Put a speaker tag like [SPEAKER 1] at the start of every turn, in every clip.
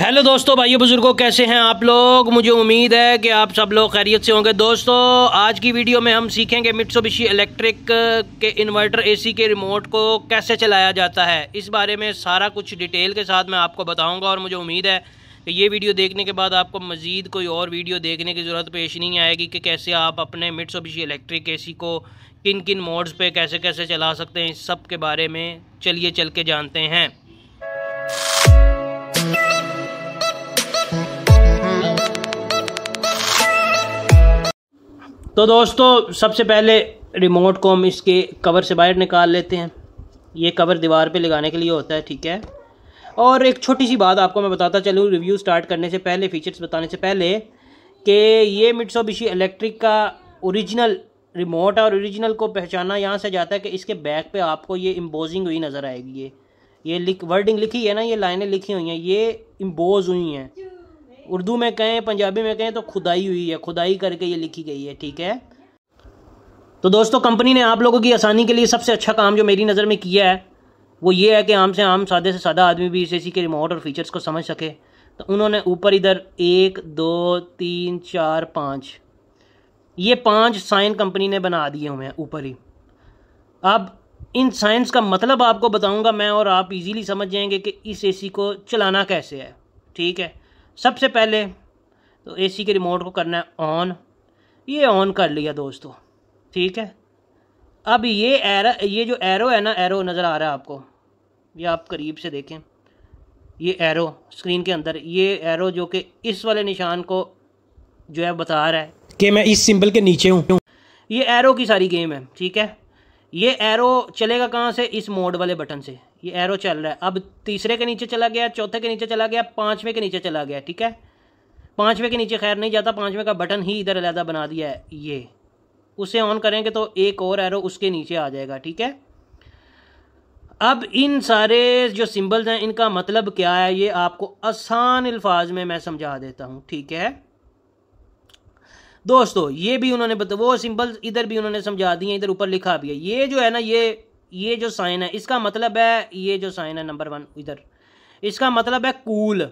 [SPEAKER 1] hello दोस्तों भाइयों बुज़ुर्गों कैसे हैं आप लोग मुझे उम्मीद है कि आप सब लोग खैरियत से होंगे दोस्तों आज की वीडियो में हम सीखेंगे मिट्सोबिशी इलेक्ट्रिक के इन्वर्टर एसी के रिमोट को कैसे चलाया जाता है इस बारे में सारा कुछ डिटेल के साथ मैं आपको बताऊंगा और मुझे उम्मीद है कि ये वीडियो देखने के बाद आपको मज़ीद कोई और वीडियो देखने की ज़रूरत पेश नहीं आएगी कि कैसे आप अपने मिट्सोबिशी इलेक्ट्रिक ए को किन किन मोड्स पर कैसे कैसे चला सकते हैं इस सब के बारे में चलिए चल के जानते हैं तो दोस्तों सबसे पहले रिमोट को हम इसके कवर से बाहर निकाल लेते हैं ये कवर दीवार पे लगाने के लिए होता है ठीक है और एक छोटी सी बात आपको मैं बताता चलूँ रिव्यू स्टार्ट करने से पहले फीचर्स बताने से पहले कि ये बिशी इलेक्ट्रिक का ओरिजिनल रिमोट है और ओरिजिनल को पहचाना यहाँ से जाता है कि इसके बैक पे आपको ये इम्बोजिंग हुई नज़र आएगी ये ये लिख वर्डिंग लिखी है ना ये लाइनें लिखी हुई हैं ये इम्बोज हुई हैं उर्दू में कहें पंजाबी में कहें तो खुदाई हुई है खुदाई करके ये लिखी गई है ठीक है तो दोस्तों कंपनी ने आप लोगों की आसानी के लिए सबसे अच्छा काम जो मेरी नज़र में किया है वो ये है कि आम से आम सादे से सादा आदमी भी इस एसी के रिमोट और फीचर्स को समझ सके तो उन्होंने ऊपर इधर एक दो तीन चार पाँच ये पाँच साइन कंपनी ने बना दिए हुए हैं ऊपर ही अब इन साइंस का मतलब आपको बताऊंगा मैं और आप इजीली समझ जाएंगे कि इस एसी को चलाना कैसे है ठीक है सबसे पहले तो एसी के रिमोट को करना है ऑन ये ऑन कर लिया दोस्तों ठीक है अब ये एरो ये जो एरो है ना एरो नज़र आ रहा है आपको ये आप करीब से देखें ये एरो स्क्रीन के अंदर ये एरो जो कि इस वाले निशान को जो है बता रहा है कि मैं इस सिंबल के नीचे हूँ ये एरो की सारी गेम है ठीक है ये एरो चलेगा कहाँ से इस मोड वाले बटन से ये एरो चल रहा है अब तीसरे के नीचे चला गया चौथे के नीचे चला गया पाँचवें के नीचे चला गया ठीक है पाँचवें के नीचे खैर नहीं जाता पाँचवें का बटन ही इधर अलहदा बना दिया है ये उसे ऑन करेंगे तो एक और एरो उसके नीचे आ जाएगा ठीक है अब इन सारे जो सिंबल्स हैं इनका मतलब क्या है ये आपको आसान अल्फाज में मैं समझा देता हूँ ठीक है दोस्तों ये भी उन्होंने बता वो सिंपल इधर भी उन्होंने समझा दिए इधर ऊपर लिखा भी है ये जो है ना ये ये जो साइन है इसका मतलब है ये जो साइन है नंबर वन इधर इसका मतलब है कूल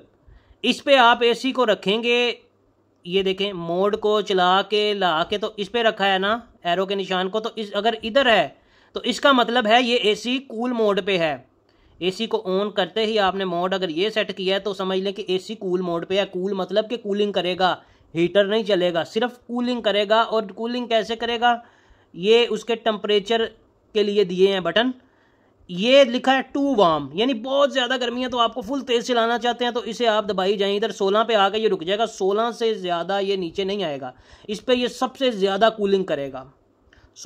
[SPEAKER 1] इस पर आप ए को रखेंगे ये देखें मोड को चला के ला के तो इस पर रखा है ना एरो के निशान को तो इस अगर इधर है तो इसका मतलब है ये एसी कूल मोड पे है एसी को ऑन करते ही आपने मोड अगर ये सेट किया है तो समझ लें कि एसी कूल मोड पे है कूल मतलब कि कूलिंग करेगा हीटर नहीं चलेगा सिर्फ कूलिंग करेगा और कूलिंग कैसे करेगा ये उसके टम्परेचर के लिए दिए हैं बटन ये लिखा है टू वार्म यानी बहुत ज़्यादा गर्मी है तो आपको फुल तेज़ चलाना चाहते हैं तो इसे आप दबाई जाएं इधर 16 पे आकर ये रुक जाएगा 16 से ज़्यादा ये नीचे नहीं आएगा इस पर यह सबसे ज़्यादा कूलिंग करेगा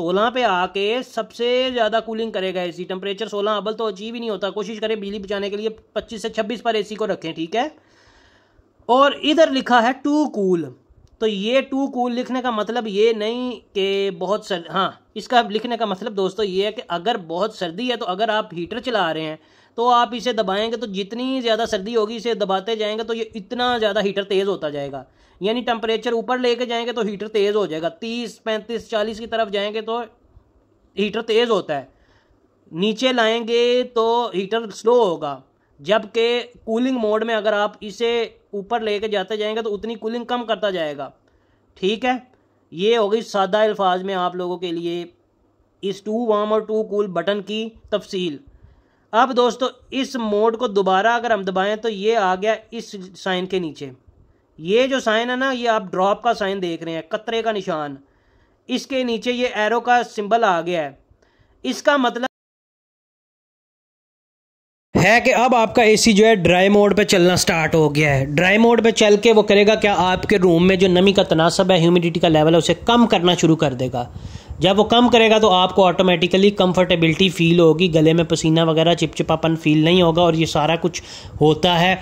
[SPEAKER 1] 16 पे आके सबसे ज़्यादा कूलिंग करेगा एसी टेम्परेचर 16 अबल तो अचीव ही नहीं होता कोशिश करें बिजली बचाने के लिए 25 से 26 पर एसी को रखें ठीक है और इधर लिखा है टू कूल तो ये टू कूल लिखने का मतलब ये नहीं कि बहुत सर हाँ इसका लिखने का मतलब दोस्तों ये है कि अगर बहुत सर्दी है तो अगर आप हीटर चला रहे हैं तो आप इसे दबाएंगे तो जितनी ज़्यादा सर्दी होगी इसे दबाते जाएंगे तो ये इतना ज़्यादा हीटर तेज़ होता जाएगा यानी टेम्परेचर ऊपर लेके जाएंगे तो हीटर तेज़ हो जाएगा तीस पैंतीस चालीस की तरफ जाएंगे तो हीटर तेज़ होता है नीचे लाएंगे तो हीटर स्लो होगा जबकि कूलिंग मोड में अगर आप इसे ऊपर लेके जाते जाएंगे तो उतनी कूलिंग कम करता जाएगा ठीक है ये हो गई सादा अल्फाज में आप लोगों के लिए इस टू वार्म और टू कूल बटन की तफसील अब दोस्तों इस मोड को दोबारा अगर हम दबाएं तो ये आ गया इस साइन के नीचे ये जो साइन है ना ये आप ड्रॉप का साइन देख रहे हैं कतरे का निशान इसके नीचे ये एरो का सिंबल आ गया है इसका मतलब है कि अब आपका एसी जो है ड्राई मोड पे चलना स्टार्ट हो गया है ड्राई मोड पे चल के वो करेगा क्या आपके रूम में जो नमी का तनासब है ह्यूमिडिटी का लेवल है उसे कम करना शुरू कर देगा जब वो कम करेगा तो आपको ऑटोमेटिकली कंफर्टेबिलिटी फील होगी गले में पसीना वगैरह चिपचिपापन फील नहीं होगा और ये सारा कुछ होता है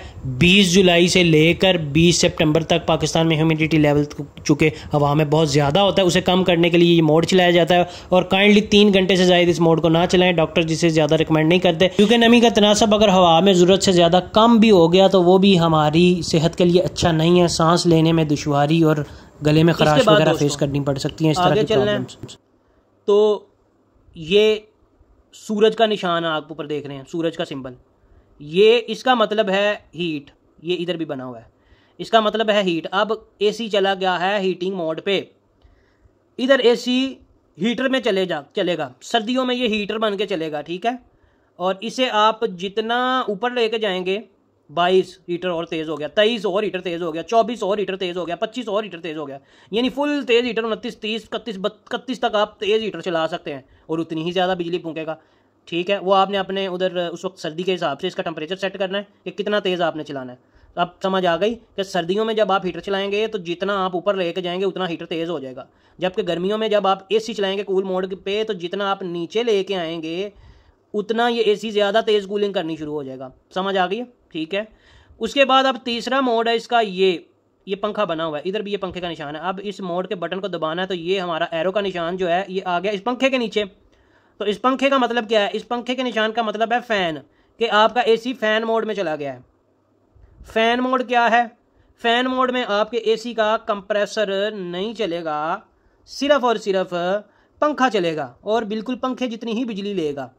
[SPEAKER 1] 20 जुलाई से लेकर 20 सितंबर तक पाकिस्तान में ह्यूमिडिटी लेवल चूँकि हवा में बहुत ज़्यादा होता है उसे कम करने के लिए ये मोड चलाया जाता है और काइंडली तीन घंटे से ज्यादा इस मोड को ना चलाएं डॉक्टर जिसे ज़्यादा रिकमेंड नहीं करते क्योंकि नमी का तनासब अगर हवा में ज़रूरत से ज़्यादा कम भी हो गया तो वो भी हमारी सेहत के लिए अच्छा नहीं है सांस लेने में दुशारी और गले में खराश वगैरह फेस करनी पड़ सकती है इस तरह की प्रॉब्लम्स तो ये सूरज का निशान आग आप ऊपर देख रहे हैं सूरज का सिंबल ये इसका मतलब है हीट ये इधर भी बना हुआ है इसका मतलब है हीट अब एसी चला गया है हीटिंग मोड पे इधर एसी हीटर में चले जा चलेगा सर्दियों में ये हीटर बन के चलेगा ठीक है और इसे आप जितना ऊपर लेके जाएंगे बाईस हीटर और तेज़ हो गया तेईस और हीटर तेज़ हो गया चौबीस और हीटर तेज़ हो गया पच्चीस और हीटर तेज़ हो गया यानी फुल तेज़ हीटर उनतीस तीस इकतीस इकतीस तक आप तेज़ हीटर चला सकते हैं और उतनी ही ज़्यादा बिजली फूकेगा ठीक है वो आपने अपने उधर उस वक्त सर्दी के हिसाब से इसका टेम्परेचर सेट करना है कि कितना तेज़ आपने चलाना है अब समझ आ गई कि सर्दियों में जब आप हीटर चलाएंगे तो जितना आप ऊपर लेके जाएंगे उतना हीटर तेज़ हो जाएगा जबकि गर्मियों में जब आप एसी चलाएंगे कूल मोड पे तो जितना आप नीचे लेके आएंगे उतना ये एसी ज़्यादा तेज़ कूलिंग करनी शुरू हो जाएगा समझ आ गई है ठीक है उसके बाद अब तीसरा मोड है इसका ये ये पंखा बना हुआ है इधर भी ये पंखे का निशान है अब इस मोड के बटन को दबाना है तो ये हमारा एरो का निशान जो है ये आ गया इस पंखे के नीचे तो इस पंखे का मतलब क्या है इस पंखे के निशान का मतलब है फ़ैन कि आपका एसी फ़ैन मोड में चला गया है फ़ैन मोड क्या है फ़ैन मोड में आपके एसी का कंप्रेसर नहीं चलेगा सिर्फ और सिर्फ पंखा चलेगा और बिल्कुल पंखे जितनी ही बिजली लेगा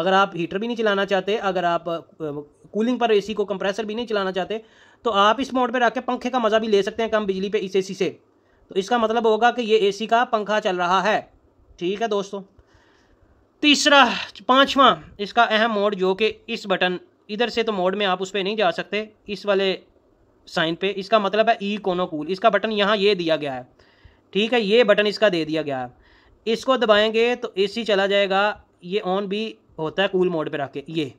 [SPEAKER 1] अगर आप हीटर भी नहीं चलाना चाहते अगर आप कूलिंग पर एसी को कंप्रेसर भी नहीं चलाना चाहते तो आप इस मोड पर रख के पंखे का मज़ा भी ले सकते हैं कम बिजली पे इस एसी से तो इसका मतलब होगा कि ये एसी का पंखा चल रहा है ठीक है दोस्तों तीसरा पाँचवा इसका अहम मोड जो कि इस बटन इधर से तो मोड में आप उस पर नहीं जा सकते इस वाले साइन पे इसका मतलब है ई कूल इसका बटन यहाँ ये दिया गया है ठीक है ये बटन इसका दे दिया गया है इसको दबाएंगे तो एसी चला जाएगा ये ऑन भी होता है कूल मोड पे रख के ये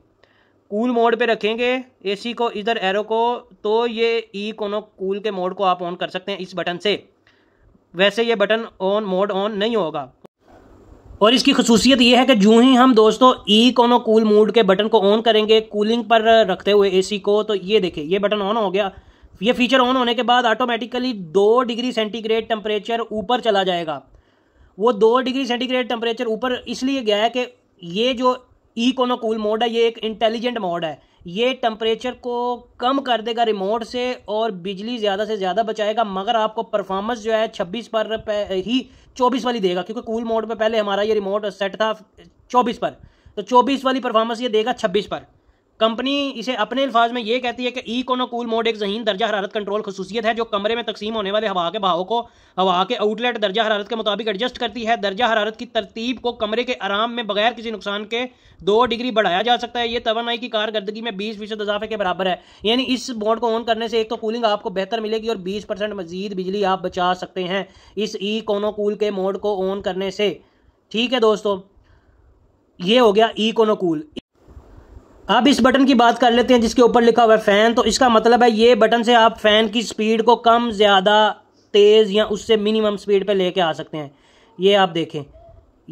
[SPEAKER 1] कूल मोड पे रखेंगे एसी को इधर एरो को तो ये ई e कोनो कूल के मोड को आप ऑन कर सकते हैं इस बटन से वैसे ये बटन ऑन मोड ऑन नहीं होगा और इसकी खसूसियत ये है कि जूँ ही हम दोस्तों ई e कोनो कूल मोड के बटन को ऑन करेंगे कूलिंग पर रखते हुए ए को तो ये देखे ये बटन ऑन हो गया ये फीचर ऑन होने के बाद ऑटोमेटिकली दो डिग्री सेंटीग्रेड टेम्परेचर ऊपर चला जाएगा वो दो डिग्री सेंटीग्रेड टेम्परेचर ऊपर इसलिए गया है कि ये जो इकोनोकूल मोड है ये एक इंटेलिजेंट मोड है ये टेम्परेचर को कम कर देगा रिमोट से और बिजली ज़्यादा से ज़्यादा बचाएगा मगर आपको परफॉर्मेंस जो है 26 पर ही 24 वाली देगा क्योंकि कूल मोड में पहले हमारा ये रिमोट सेट था 24 पर तो 24 वाली परफॉर्मेंस ये देगा 26 पर कंपनी इसे अपने अल्फाज में यह कहती है कि ई कोनोकूल मोड एक जहीन दर्जा हरारत कंट्रोल खसूसियत है जो कमरे में तकसीम होने वाले हवा के बहाव को हवा के आउटलेट दर्जा हरारत के मुताबिक एडजस्ट करती है दर्जा हरारत की तरतीब को कमरे के आराम में बगैर किसी नुकसान के दो डिग्री बढ़ाया जा सकता है ये तोनाई की कारकर्दगी में बीस फीसद इजाफे के बराबर है यानी इस मोड को ऑन करने से एक तो कूलिंग आपको बेहतर मिलेगी और बीस परसेंट मजीद बिजली आप बचा सकते हैं इस ई कोनोकूल के मोड को ऑन करने से ठीक है दोस्तों ये हो गया ई कूल अब इस बटन की बात कर लेते हैं जिसके ऊपर लिखा हुआ है फ़ैन तो इसका मतलब है ये बटन से आप फ़ैन की स्पीड को कम ज़्यादा तेज़ या उससे मिनिमम स्पीड पे लेके आ सकते हैं ये आप देखें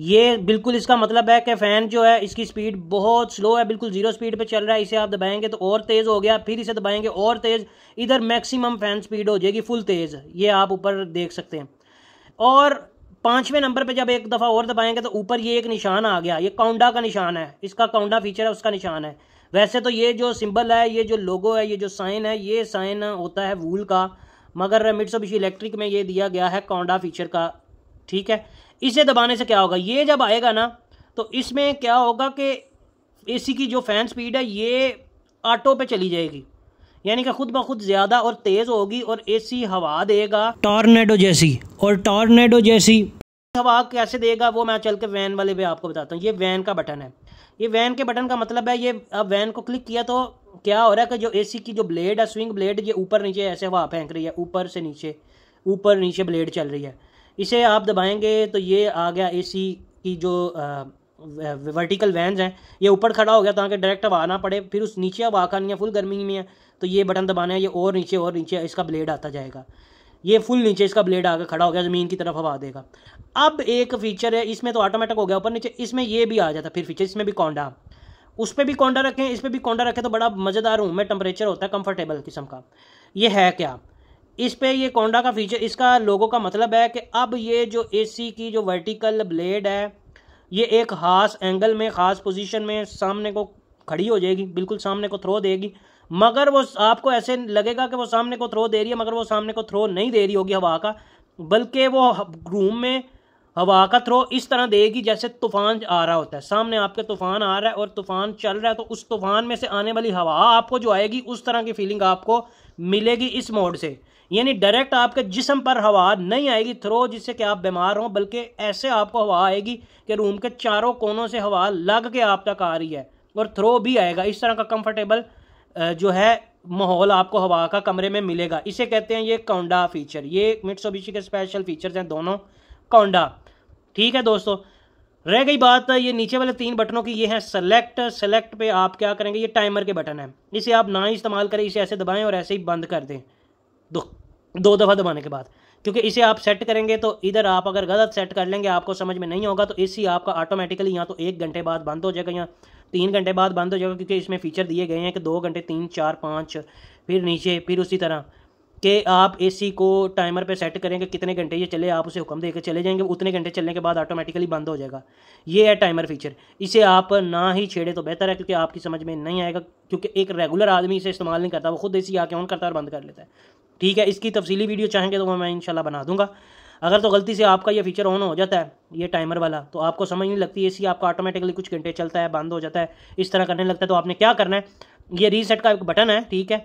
[SPEAKER 1] ये बिल्कुल इसका मतलब है कि फ़ैन जो है इसकी स्पीड बहुत स्लो है बिल्कुल ज़ीरो स्पीड पे चल रहा है इसे आप दबाएंगे तो और तेज़ हो गया फिर इसे दबाएंगे और तेज़ इधर मैक्सिमम फ़ैन स्पीड हो जाएगी फुल तेज़ ये आप ऊपर देख सकते हैं और पांचवें नंबर पे जब एक दफ़ा और दबाएंगे तो ऊपर ये एक निशान आ गया ये काउंडा का निशान है इसका काउंडा फीचर है उसका निशान है वैसे तो ये जो सिंबल है ये जो लोगो है ये जो साइन है ये साइन होता है वूल का मगर मिट्सोबिशी इलेक्ट्रिक में ये दिया गया है काउंडा फीचर का ठीक है इसे दबाने से क्या होगा ये जब आएगा ना तो इसमें क्या होगा कि एसी की जो फैन स्पीड है ये ऑटो पे चली जाएगी यानी कि खुद ब खुद ज़्यादा और तेज़ होगी और ऐसी हवा देगा टॉर्नेडो जैसी और टॉर्नेडो जैसी हवा कैसे देगा वो मैं चल के वैन वाले पे आपको बताता हूँ ये वैन का बटन है ये वैन के बटन का मतलब है ये अब वैन को क्लिक किया तो क्या हो रहा है कि जो एसी की जो ब्लेड है स्विंग ब्लेड ये ऊपर नीचे ऐसे हवा फेंक रही है ऊपर से नीचे ऊपर नीचे ब्लेड चल रही है इसे आप दबाएंगे तो ये आ गया एसी की जो आ, वर्टिकल वैन हैं ये ऊपर खड़ा हो गया ताकि डायरेक्ट हवा ना पड़े फिर उस नीचे हवा खानी है फुल गर्मी में है तो ये बटन दबाना है ये और नीचे और नीचे इसका ब्लेड आता जाएगा ये फुल नीचे इसका ब्लेड आकर खड़ा हो गया ज़मीन की तरफ हवा देगा अब एक फीचर है इसमें तो ऑटोमेटिक हो गया ऊपर नीचे इसमें ये भी आ जाता फिर फीचर इसमें भी कौंडा उस पर भी कौंडा रखें इस पर भी कौंडा रखें तो बड़ा मज़ेदार रूम में टेम्परेचर होता है कंफर्टेबल किस्म का ये है क्या इस पर ये कौंडा का फीचर इसका लोगों का मतलब है कि अब ये जो ए की जो वर्टिकल ब्लेड है ये एक खास एंगल में ख़ास पोजीशन में सामने को खड़ी हो जाएगी बिल्कुल सामने को थ्रो देगी मगर वो आपको ऐसे लगेगा कि वो सामने को थ्रो दे रही है मगर वो सामने को थ्रो नहीं दे रही होगी हवा का बल्कि वो रूम में हवा का थ्रो इस तरह देगी जैसे तूफान आ रहा होता है सामने आपके तूफान आ रहा है और तूफान चल रहा है तो उस तूफान में से आने वाली हवा आपको जो आएगी उस तरह की फीलिंग आपको मिलेगी इस मोड से यानी डायरेक्ट आपके जिसम पर हवा नहीं आएगी थ्रो जिससे कि आप बीमार हों बल्कि ऐसे आपको हवा आएगी कि रूम के चारों कोनों से हवा लग के आप तक आ रही है और थ्रो भी आएगा इस तरह का कंफर्टेबल जो है माहौल आपको हवा का कमरे में मिलेगा इसे कहते हैं ये कौंडा फीचर ये मिट्सोबिशी के स्पेशल फीचर्स हैं दोनों कौंडा ठीक है दोस्तों रह गई बात ये नीचे वाले तीन बटनों की ये है सेलेक्ट सेलेक्ट पे आप क्या करेंगे ये टाइमर के बटन है इसे आप ना इस्तेमाल करें इसे ऐसे दबाएं और ऐसे ही बंद कर दें दो दो दफ़ा दबाने के बाद क्योंकि इसे आप सेट करेंगे तो इधर आप अगर गलत सेट कर लेंगे आपको समझ में नहीं होगा तो इसी आपका ऑटोमेटिकली या तो एक घंटे बाद बंद हो जाएगा या तीन घंटे बाद बंद हो जाएगा क्योंकि इसमें फ़ीचर दिए गए हैं कि दो घंटे तीन चार पाँच फिर नीचे फिर उसी तरह कि आप एसी को टाइमर पे सेट करेंगे कितने घंटे ये चले आप उसे हुक्म देकर चले जाएंगे उतने घंटे चलने के बाद ऑटोमेटिकली बंद हो जाएगा ये है टाइमर फीचर इसे आप ना ही छेड़े तो बेहतर है क्योंकि आपकी समझ में नहीं आएगा क्योंकि एक रेगुलर आदमी इसे इस्तेमाल नहीं करता वो खुद ए आके ऑन करता और बंद कर लेता है ठीक है इसकी तफसीली वीडियो चाहेंगे तो वो मैं इनशाला बना दूँगा अगर तो गलती से आपका ये फीचर ऑन हो जाता है ये टाइमर वाला तो आपको समझ नहीं लगती इसी आपका ऑटोमेटिकली कुछ घंटे चलता है बंद हो जाता है इस तरह करने लगता है तो आपने क्या करना है ये रीसेट का एक बटन है ठीक है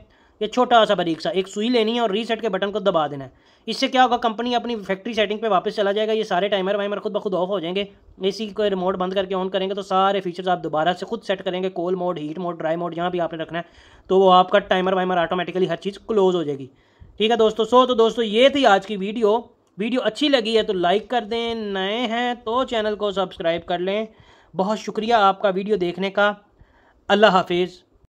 [SPEAKER 1] ये छोटा सा बारीक सा एक सुई लेनी है और रीसेट के बटन को दबा देना है इससे क्या होगा कंपनी अपनी फैक्ट्री सेटिंग पे वापस चला जाएगा ये सारे टाइमर वाइमर खुद ब खुद ऑफ हो जाएंगे एसी को रिमोट बंद करके ऑन करेंगे तो सारे फीचर्स आप दोबारा से खुद सेट करेंगे cool mode heat mode dry mode जहाँ भी आपने रखना है तो वो आपका टाइमर वाइमर ऑटोमेटिकली हर चीज़ क्लोज हो जाएगी ठीक है दोस्तों सो तो दोस्तों ये थी आज की वीडियो वीडियो अच्छी लगी है तो लाइक कर दें नए हैं तो चैनल को सब्सक्राइब कर लें बहुत शुक्रिया आपका वीडियो देखने का अल्लाह हाफिज़